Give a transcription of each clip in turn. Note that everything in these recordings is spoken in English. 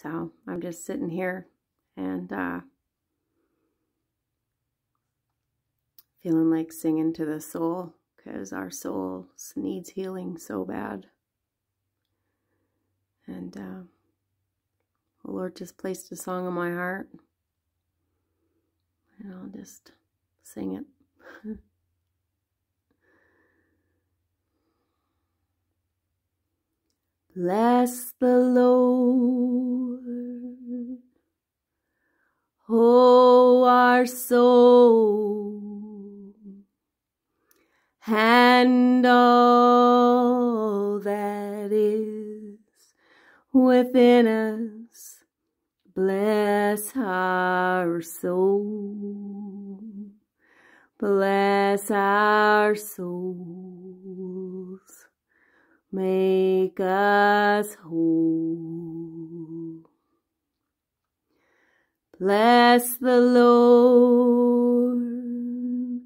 So I'm just sitting here and uh, feeling like singing to the soul because our soul needs healing so bad. And uh, the Lord just placed a song in my heart. And I'll just sing it. Bless the Lord, oh our soul, and all that is within us. Bless our soul, bless our soul make us whole. Bless the Lord,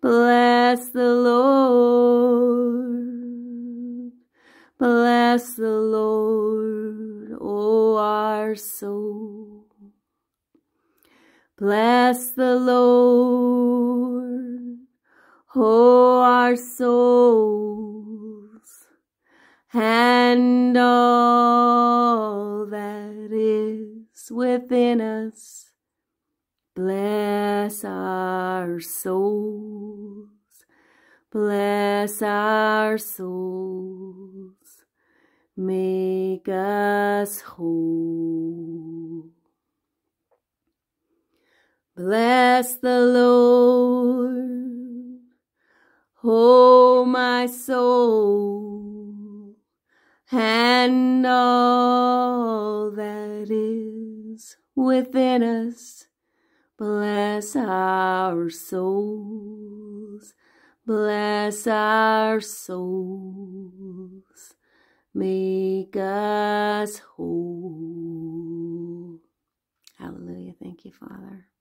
bless the Lord, bless the Lord, O oh our soul. Bless the Lord, O oh our soul and all that is within us. Bless our souls, bless our souls, make us whole. Bless the Lord, oh my soul and all that is within us. Bless our souls, bless our souls, make us whole. Hallelujah. Thank you, Father.